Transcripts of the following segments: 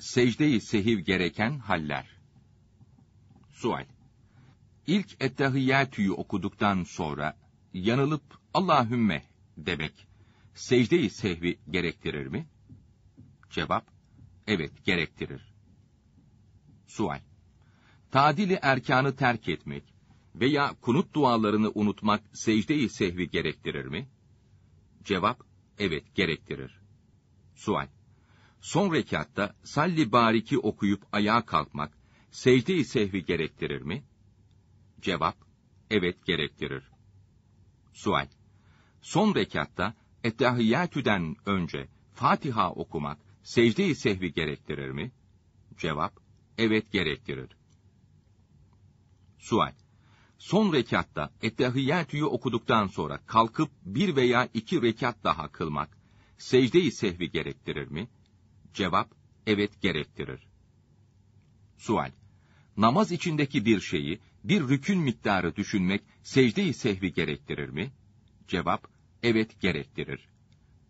Secde-i sehiv gereken haller. Sual. İlk ettehiyyatüyü okuduktan sonra yanılıp Allahümme demek secde-i sehvi gerektirir mi? Cevap. Evet gerektirir. Sual. Tadili erkanı terk etmek veya kunut dualarını unutmak secde-i sehvi gerektirir mi? Cevap, evet gerektirir. Sual son rekatta salli bariki okuyup ayağa kalkmak, secde-i sehvi gerektirir mi? Cevap, evet gerektirir. Sual, son rekatta ettehiyyatüden önce Fatiha okumak, secde-i sehvi gerektirir mi? Cevap, evet gerektirir. Sual, son rekatta ettehiyyatüyü okuduktan sonra kalkıp bir veya iki rekat daha kılmak, secde-i sehvi gerektirir mi? Cevap, evet gerektirir. Sual, namaz içindeki bir şeyi, bir rükün miktarı düşünmek, secde-i sehvi gerektirir mi? Cevap, evet gerektirir.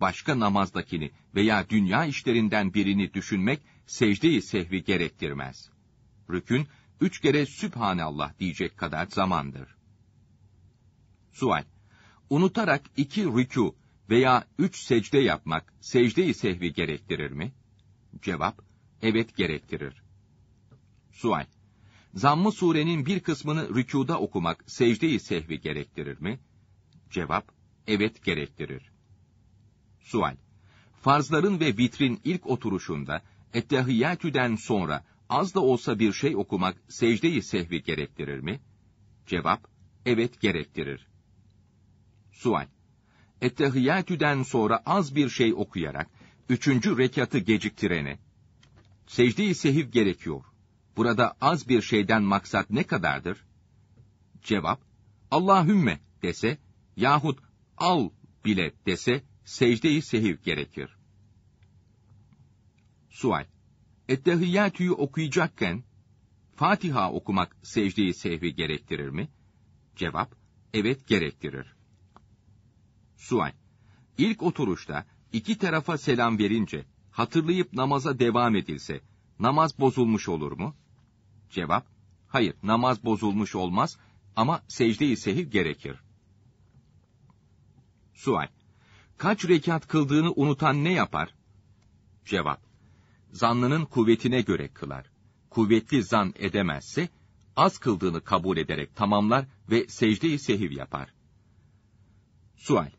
Başka namazdakini veya dünya işlerinden birini düşünmek, secde-i sehvi gerektirmez. Rükün, üç kere Sübhanallah diyecek kadar zamandır. Sual, unutarak iki rükû veya üç secde yapmak, secde-i sehvi gerektirir mi? Cevap, evet gerektirir. Sual, zammı surenin bir kısmını rükuda okumak secde-i sehvi gerektirir mi? Cevap, evet gerektirir. Sual, farzların ve vitrin ilk oturuşunda, ettehiyyatüden sonra az da olsa bir şey okumak secde-i sehvi gerektirir mi? Cevap, evet gerektirir. Sual, ettehiyyatüden sonra az bir şey okuyarak, üçüncü rekatı geciktirene, secde-i sehiv gerekiyor. Burada az bir şeyden maksat ne kadardır? Cevap, Allahümme dese yahut al bile dese secde-i sehiv gerekir. Sual, Ettehiyyatü'yü okuyacakken, Fatiha okumak secde-i sehvi gerektirir mi? Cevap, evet gerektirir. Sual, İlk oturuşta iki tarafa selam verince, hatırlayıp namaza devam edilse, namaz bozulmuş olur mu? Cevap, hayır namaz bozulmuş olmaz ama secde-i sehir gerekir. Sual, kaç rekat kıldığını unutan ne yapar? Cevap, Zanlının kuvvetine göre kılar. Kuvvetli zan edemezse, az kıldığını kabul ederek tamamlar ve secde-i sehiv yapar. Sual,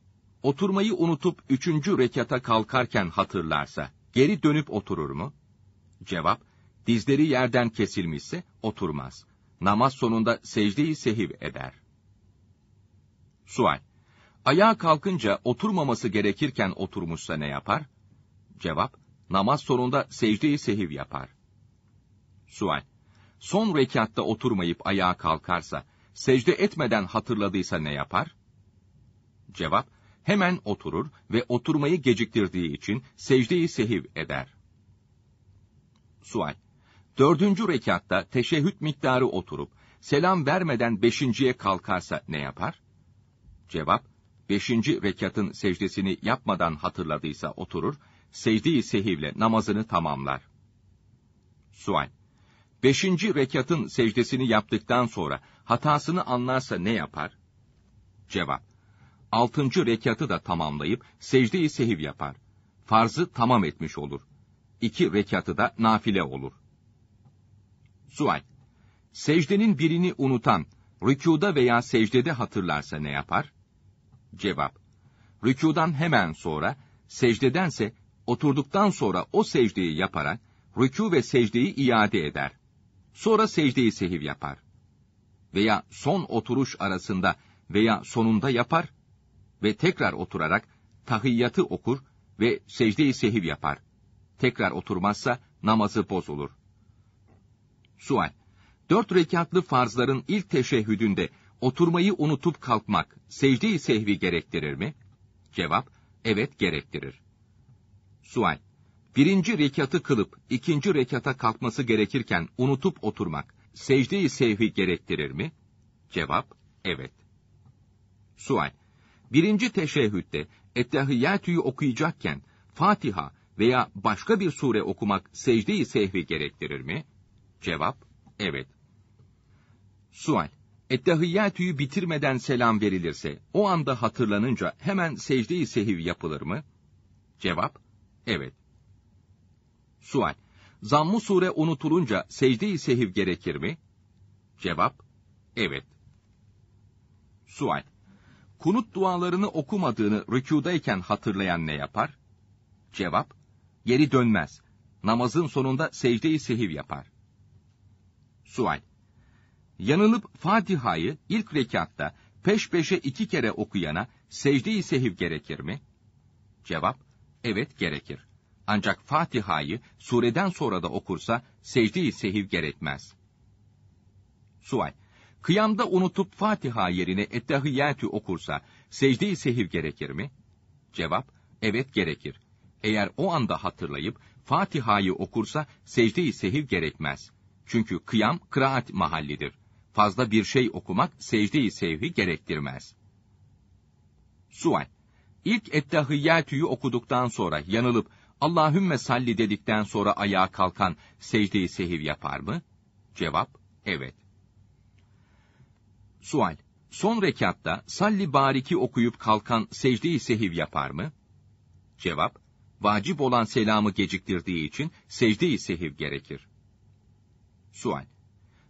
oturmayı unutup üçüncü rekata kalkarken hatırlarsa, geri dönüp oturur mu? Cevap, dizleri yerden kesilmişse oturmaz. Namaz sonunda secdeyi sehiv eder. Sual, ayağa kalkınca oturmaması gerekirken oturmuşsa ne yapar? Cevap, namaz sonunda secdeyi sehiv yapar. Sual, son rekatta oturmayıp ayağa kalkarsa, secde etmeden hatırladıysa ne yapar? Cevap, hemen oturur ve oturmayı geciktirdiği için secde sehiv eder. Sual Dördüncü rekatta teşehhüt miktarı oturup, selam vermeden beşinciye kalkarsa ne yapar? Cevap, beşinci rekatın secdesini yapmadan hatırladıysa oturur, secde sehivle namazını tamamlar. Sual Beşinci rekatın secdesini yaptıktan sonra hatasını anlarsa ne yapar? Cevap altıncı rekatı da tamamlayıp secde-i sehiv yapar. Farzı tamam etmiş olur. İki rekatı da nafile olur. Sual Secdenin birini unutan, rükuda veya secdede hatırlarsa ne yapar? Cevap Rükudan hemen sonra, secdedense oturduktan sonra o secdeyi yaparak, rükû ve secdeyi iade eder. Sonra secdeyi sehiv yapar. Veya son oturuş arasında veya sonunda yapar ve tekrar oturarak tahiyyatı okur ve secde-i sehiv yapar. Tekrar oturmazsa namazı bozulur. Sual Dört rekatlı farzların ilk teşehhüdünde oturmayı unutup kalkmak secde-i sehvi gerektirir mi? Cevap, evet gerektirir. Sual Birinci rekatı kılıp ikinci rekata kalkması gerekirken unutup oturmak secde-i sehvi gerektirir mi? Cevap, evet. Sual birinci teşehhütte ettehiyyatüyü okuyacakken Fatiha veya başka bir sure okumak secde-i sehvi gerektirir mi? Cevap, evet. Sual, ettehiyyatüyü bitirmeden selam verilirse, o anda hatırlanınca hemen secde-i sehiv yapılır mı? Cevap, evet. Sual, zamm sure unutulunca secde-i sehiv gerekir mi? Cevap, evet. Sual, kunut dualarını okumadığını rükudayken hatırlayan ne yapar? Cevap, geri dönmez. Namazın sonunda secde-i sehiv yapar. Sual, yanılıp Fatiha'yı ilk rekatta peş peşe iki kere okuyana secde-i sehiv gerekir mi? Cevap, evet gerekir. Ancak Fatiha'yı sureden sonra da okursa secde-i sehiv gerekmez. Sual, kıyamda unutup Fatiha yerine ettehiyyatü okursa secde-i sehir gerekir mi? Cevap, evet gerekir. Eğer o anda hatırlayıp Fatiha'yı okursa secde-i sehir gerekmez. Çünkü kıyam kıraat mahallidir. Fazla bir şey okumak secde-i sehvi gerektirmez. Sual İlk ettehiyyatüyü okuduktan sonra yanılıp Allahümme salli dedikten sonra ayağa kalkan secde-i sehiv yapar mı? Cevap, evet. Sual. Son rekatta salli bariki okuyup kalkan secde-i sehiv yapar mı? Cevap. Vacip olan selamı geciktirdiği için secde-i sehiv gerekir. Sual.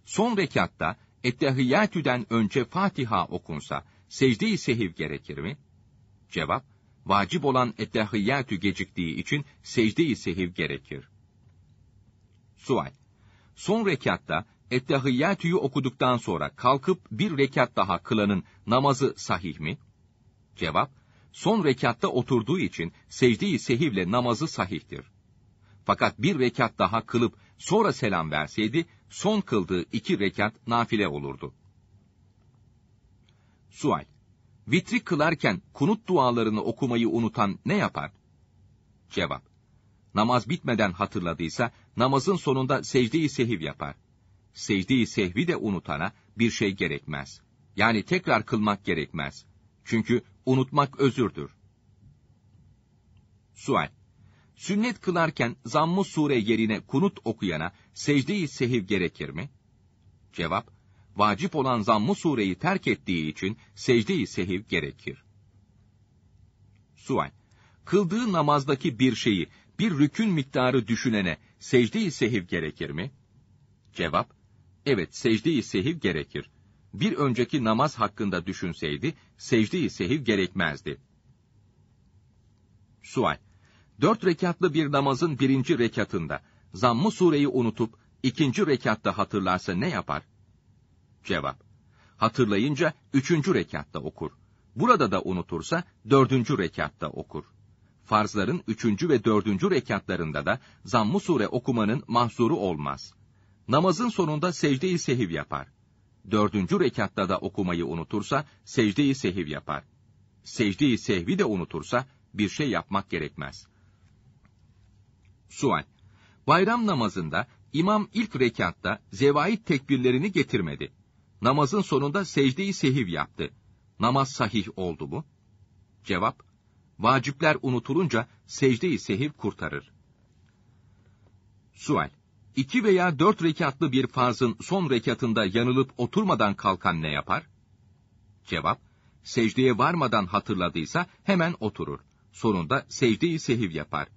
Son rekatta ettehiyyatüden önce Fatiha okunsa secde-i sehiv gerekir mi? Cevap. Vacip olan ettehiyyatü geciktiği için secde-i sehiv gerekir. Sual. Son rekatta Ettehiyyatü'yü okuduktan sonra kalkıp bir rekat daha kılanın namazı sahih mi? Cevap, son rekatta oturduğu için secde-i sehivle namazı sahihtir. Fakat bir rekat daha kılıp sonra selam verseydi, son kıldığı iki rekat nafile olurdu. Sual Vitri kılarken kunut dualarını okumayı unutan ne yapar? Cevap Namaz bitmeden hatırladıysa, namazın sonunda secde-i sehiv yapar secde-i sehvi de unutana bir şey gerekmez. Yani tekrar kılmak gerekmez. Çünkü unutmak özürdür. Sual Sünnet kılarken zamm-ı sure yerine kunut okuyana secde-i sehiv gerekir mi? Cevap Vacip olan zamm-ı sureyi terk ettiği için secde-i sehiv gerekir. Sual Kıldığı namazdaki bir şeyi, bir rükün miktarı düşünene secde-i sehiv gerekir mi? Cevap Evet, secde-i sehiv gerekir. Bir önceki namaz hakkında düşünseydi, secde-i sehiv gerekmezdi. Sual. Dört rekatlı bir namazın birinci rekatında, zammı sureyi unutup, ikinci rekatta hatırlarsa ne yapar? Cevap. Hatırlayınca üçüncü rekatta okur. Burada da unutursa dördüncü rekatta okur. Farzların üçüncü ve dördüncü rekatlarında da zamm sure okumanın mahzuru olmaz.'' namazın sonunda secde-i sehiv yapar. Dördüncü rekatta da okumayı unutursa secde-i sehiv yapar. Secde-i sehvi de unutursa bir şey yapmak gerekmez. Sual Bayram namazında imam ilk rekatta zevait tekbirlerini getirmedi. Namazın sonunda secde-i sehiv yaptı. Namaz sahih oldu mu? Cevap Vacipler unutulunca secde-i sehiv kurtarır. Sual iki veya dört rekatlı bir farzın son rekatında yanılıp oturmadan kalkan ne yapar? Cevap, secdeye varmadan hatırladıysa hemen oturur. Sonunda secdeyi sehiv yapar.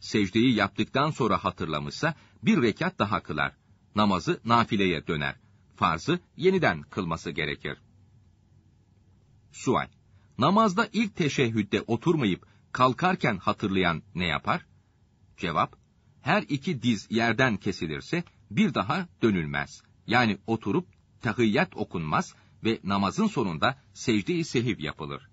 Secdeyi yaptıktan sonra hatırlamışsa bir rekat daha kılar. Namazı nafileye döner. Farzı yeniden kılması gerekir. Sual, namazda ilk teşehhütte oturmayıp kalkarken hatırlayan ne yapar? Cevap, her iki diz yerden kesilirse bir daha dönülmez. Yani oturup tahiyyat okunmaz ve namazın sonunda secde-i sehiv yapılır.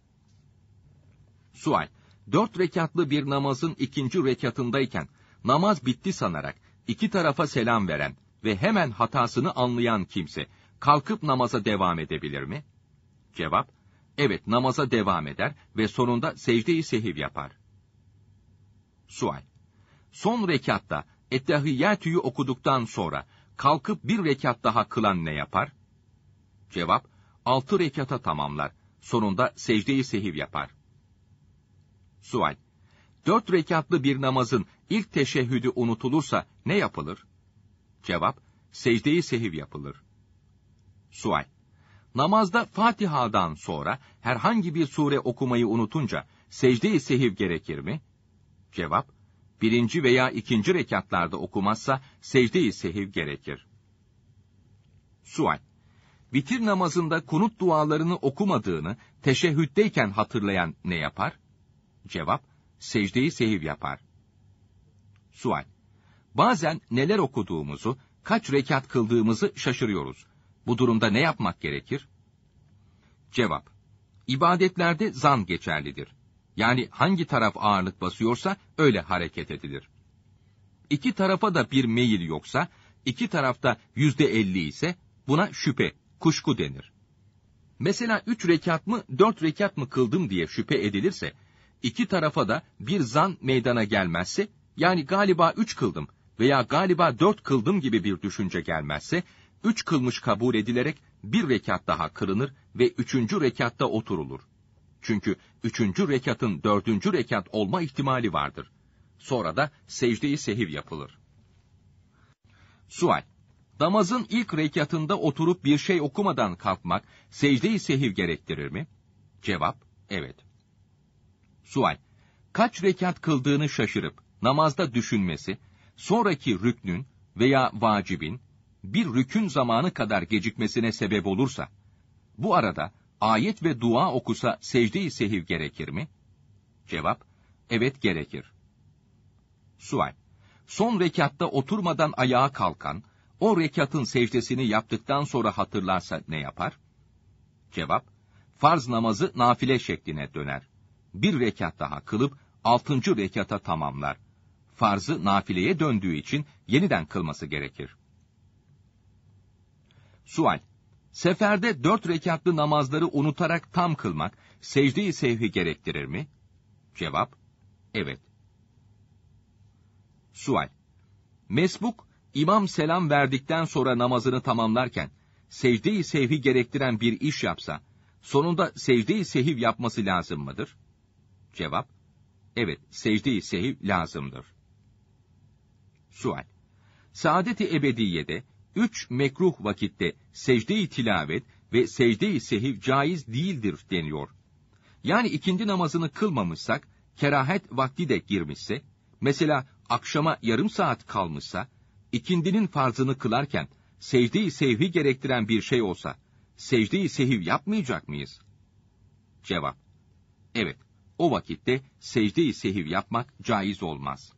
Sual Dört rekatlı bir namazın ikinci rekatındayken, namaz bitti sanarak, iki tarafa selam veren ve hemen hatasını anlayan kimse, kalkıp namaza devam edebilir mi? Cevap, evet namaza devam eder ve sonunda secde-i sehiv yapar. Sual, son rekatta ettehiyyatüyü okuduktan sonra kalkıp bir rekat daha kılan ne yapar? Cevap, altı rekata tamamlar. Sonunda secdeyi sehiv yapar. Sual, dört rekatlı bir namazın ilk teşehhüdü unutulursa ne yapılır? Cevap, secdeyi sehiv yapılır. Sual, namazda Fatiha'dan sonra herhangi bir sure okumayı unutunca secde-i sehiv gerekir mi? Cevap, birinci veya ikinci rekatlarda okumazsa secde-i sehiv gerekir. Sual Bitir namazında kunut dualarını okumadığını teşehhütteyken hatırlayan ne yapar? Cevap Secde-i sehiv yapar. Sual Bazen neler okuduğumuzu, kaç rekat kıldığımızı şaşırıyoruz. Bu durumda ne yapmak gerekir? Cevap İbadetlerde zan geçerlidir. Yani hangi taraf ağırlık basıyorsa öyle hareket edilir. İki tarafa da bir meyil yoksa, iki tarafta yüzde elli ise buna şüphe, kuşku denir. Mesela üç rekat mı, dört rekat mı kıldım diye şüphe edilirse, iki tarafa da bir zan meydana gelmezse, yani galiba üç kıldım veya galiba dört kıldım gibi bir düşünce gelmezse, üç kılmış kabul edilerek bir rekat daha kılınır ve üçüncü rekatta oturulur. Çünkü üçüncü rekatın dördüncü rekat olma ihtimali vardır. Sonra da secdeyi sehiv yapılır. Sual Namazın ilk rekatında oturup bir şey okumadan kalkmak secde-i sehiv gerektirir mi? Cevap, evet. Sual, kaç rekat kıldığını şaşırıp namazda düşünmesi, sonraki rüknün veya vacibin bir rükün zamanı kadar gecikmesine sebep olursa, bu arada ayet ve dua okusa secde-i sehiv gerekir mi? Cevap, evet gerekir. Sual, son rekatta oturmadan ayağa kalkan, o rekatın secdesini yaptıktan sonra hatırlarsa ne yapar? Cevap, farz namazı nafile şekline döner. Bir rekat daha kılıp altıncı rekata tamamlar. Farzı nafileye döndüğü için yeniden kılması gerekir. Sual, Seferde dört rekatlı namazları unutarak tam kılmak, secde-i sevhi gerektirir mi? Cevap, evet. Sual, mesbuk, imam selam verdikten sonra namazını tamamlarken, secde-i sevhi gerektiren bir iş yapsa, sonunda secde-i sehiv yapması lazım mıdır? Cevap, evet secde-i sehiv lazımdır. Sual, saadet-i ebediyede, üç mekruh vakitte secde-i tilavet ve secde-i sehiv caiz değildir deniyor. Yani ikindi namazını kılmamışsak, kerahet vakti de girmişse, mesela akşama yarım saat kalmışsa, ikindinin farzını kılarken secde-i sehvi gerektiren bir şey olsa, secde-i sehiv yapmayacak mıyız? Cevap. Evet, o vakitte secde-i sehiv yapmak caiz olmaz.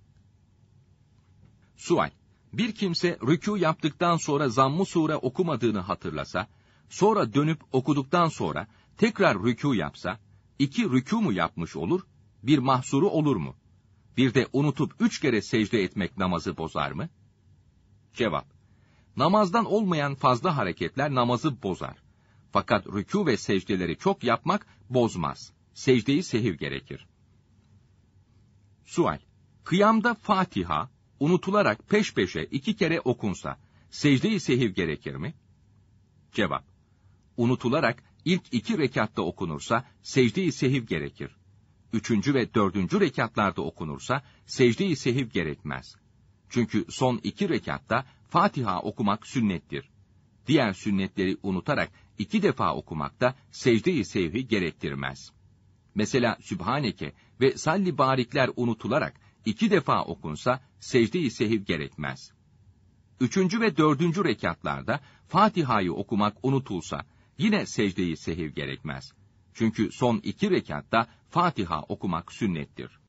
Sual. Bir kimse rükû yaptıktan sonra zamm-ı sure okumadığını hatırlasa, sonra dönüp okuduktan sonra tekrar rükû yapsa, iki rükû mu yapmış olur, bir mahsuru olur mu? Bir de unutup üç kere secde etmek namazı bozar mı? Cevap. Namazdan olmayan fazla hareketler namazı bozar. Fakat rükû ve secdeleri çok yapmak bozmaz. Secdeyi sehiv gerekir. Sual. Kıyamda Fatiha, unutularak peş peşe iki kere okunsa secde-i sehiv gerekir mi? Cevap. Unutularak ilk iki rekatta okunursa secde-i sehiv gerekir. Üçüncü ve dördüncü rekatlarda okunursa secde-i sehiv gerekmez. Çünkü son iki rekatta Fatiha okumak sünnettir. Diğer sünnetleri unutarak iki defa okumak da secde-i sevhi gerektirmez. Mesela Sübhaneke ve Salli Barikler unutularak iki defa okunsa secde-i sehiv gerekmez. Üçüncü ve dördüncü rekatlarda Fatiha'yı okumak unutulsa yine secde-i sehiv gerekmez. Çünkü son iki rekatta Fatiha okumak sünnettir.